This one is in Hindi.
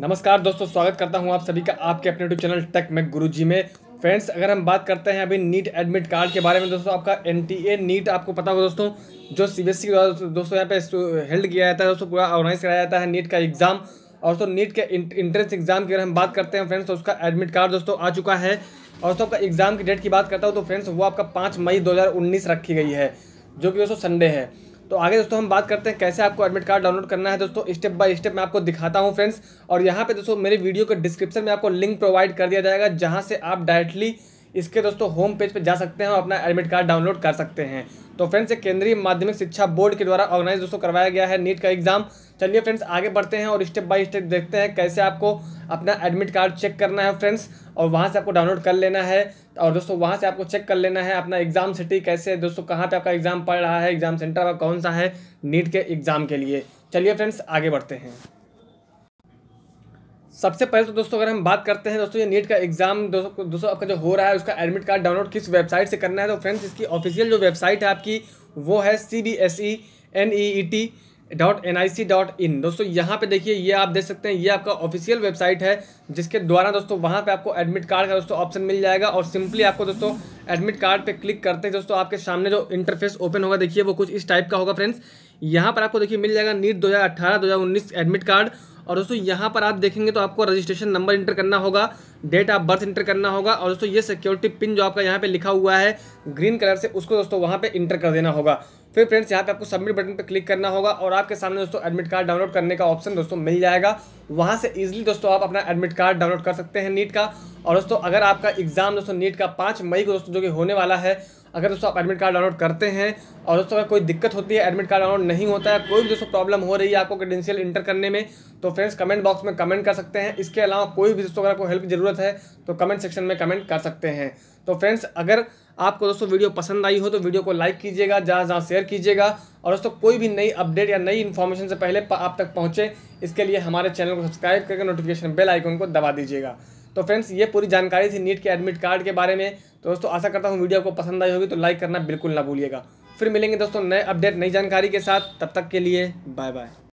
नमस्कार दोस्तों स्वागत करता हूं आप सभी का आपके अपने यूट्यूब चैनल टेक मैक गुरु जी में फ्रेंड्स अगर हम बात करते हैं अभी नीट एडमिट कार्ड के बारे में दोस्तों आपका एन नीट आपको पता होगा दोस्तों जो सी बी एस दोस्तों यहाँ पे हेल्ड किया जाता है दोस्तों पूरा ऑर्गेनाइज कराया जाता है नीट का एग्ज़ाम और दोस्तों नीट के इंट्रेंस एग्ज़ाम की अगर हम बात करते हैं फ्रेंड्स तो उसका एडमिट कार्ड दोस्तों आ चुका है और दोस्तों आपका एग्ज़ाम की डेट की बात करता हूँ तो फ्रेंड्स वो आपका पाँच मई दो रखी गई है जो कि दोस्तों संडे है तो आगे दोस्तों हम बात करते हैं कैसे आपको एडमिट कार्ड डाउनलोड करना है दोस्तों स्टेप बाय स्टेप मैं आपको दिखाता हूँ फ्रेंड्स और यहाँ पे दोस्तों मेरे वीडियो के डिस्क्रिप्शन में आपको लिंक प्रोवाइड कर दिया जाएगा जहाँ से आप डायरेक्टली इसके दोस्तों होम पेज पे जा सकते हैं और अपना एडमिट कार्ड डाउनलोड कर सकते हैं तो फ्रेंड्स केंद्रीय माध्यमिक शिक्षा बोर्ड के द्वारा ऑर्गेनाइज दोस्तों करवाया गया है नीट का एग्जाम चलिए फ्रेंड्स आगे बढ़ते हैं और स्टेप बाय स्टेप देखते हैं कैसे आपको अपना एडमिट कार्ड चेक करना है फ्रेंड्स और वहाँ से आपको डाउनलोड कर लेना है और दोस्तों वहाँ से आपको चेक कर लेना है अपना एग्जाम सिटी कैसे दोस्तों कहाँ पे आपका एग्जाम पड़ रहा है एग्जाम सेंटर का कौन सा है नीट के एग्जाम के लिए चलिए फ्रेंड्स आगे बढ़ते हैं सबसे पहले तो दोस्तों अगर हम बात करते हैं दोस्तों ये नीट का एग्जाम दोस्तों दोस्तों आपका जो हो रहा है उसका एडमिट कार्ड डाउनलोड किस वेबसाइट से करना है तो फ्रेंड्स इसकी ऑफिशियल जो वेबसाइट है आपकी वो है C B S E N E E T dot N I C dot in दोस्तों यहाँ पे देखिए ये आप देख सकते हैं ये आपका ऑफिशियल वेबसाइट है जिसके द्वारा दोस्तों वहाँ पे आपको एडमिट कार्ड का दोस्तों ऑप्शन मिल जाएगा और सिंपली आपको दोस्तों एडमिट कार्ड पे क्लिक करते हैं दोस्तों आपके सामने जो इंटरफेस ओपन होगा देखिए वो कुछ इस टाइप का होगा फ्रेंड्स यहाँ पर आपको देखिए मिल जाएगा नीट दो हज़ार एडमिट कार्ड और दोस्तों यहाँ पर आप देखेंगे तो आपको रजिस्ट्रेशन नंबर इंटर करना होगा डेट ऑफ बर्थ इंटर करना होगा और दोस्तों ये सिक्योरिटी पिन जो आपका यहाँ पे लिखा हुआ है ग्रीन कलर से उसको दोस्तों वहाँ पे इंटर कर देना होगा फिर फ्रेंड्स यहाँ पे आपको सबमिट बटन पे क्लिक करना होगा और आपके सामने दोस्तों एडमिट कार्ड डाउनलोड करने का ऑप्शन दोस्तों मिल जाएगा वहाँ से ईजिली दोस्तों आप अपना एडमिट कार्ड डाउनलोड कर सकते हैं नीट का और दोस्तों अगर आपका एग्ज़ाम दोस्तों नीट का पाँच मई को दोस्तों जो कि होने वाला है अगर दोस्तों आप एडमिट कार्ड डाउनलोड करते हैं और दोस्तों अगर कोई दिक्कत होती है एडमिट कार्ड डाउनलोड नहीं होता है कोई भी दोस्तों प्रॉब्लम हो रही है आपको क्रेडेंशियल इंटर करने में तो फ्रेंड्स कमेंट बॉक्स में कमेंट कर सकते हैं इसके अलावा कोई भी दोस्तों अगर आपको हेल्प की ज़रूरत है तो कमेंट सेक्शन में कमेंट कर सकते हैं तो फ्रेंड्स अगर आपको दोस्तों वीडियो पसंद आई हो तो वीडियो को लाइक कीजिएगा जहाँ जहाँ शेयर कीजिएगा और दोस्तों कोई भी नई अपडेट या नई इन्फॉर्मेशन से पहले आप तक पहुँचे इसके लिए हमारे चैनल को सब्सक्राइब करके नोटिफिकेशन बेल आइकन को दबा दीजिएगा तो फ्रेंड्स ये पूरी जानकारी थी नीट के एडमिट कार्ड के बारे में तो दोस्तों आशा करता हूँ वीडियो आपको पसंद आई होगी तो लाइक करना बिल्कुल ना भूलिएगा फिर मिलेंगे दोस्तों नए अपडेट नई जानकारी के साथ तब तक के लिए बाय बाय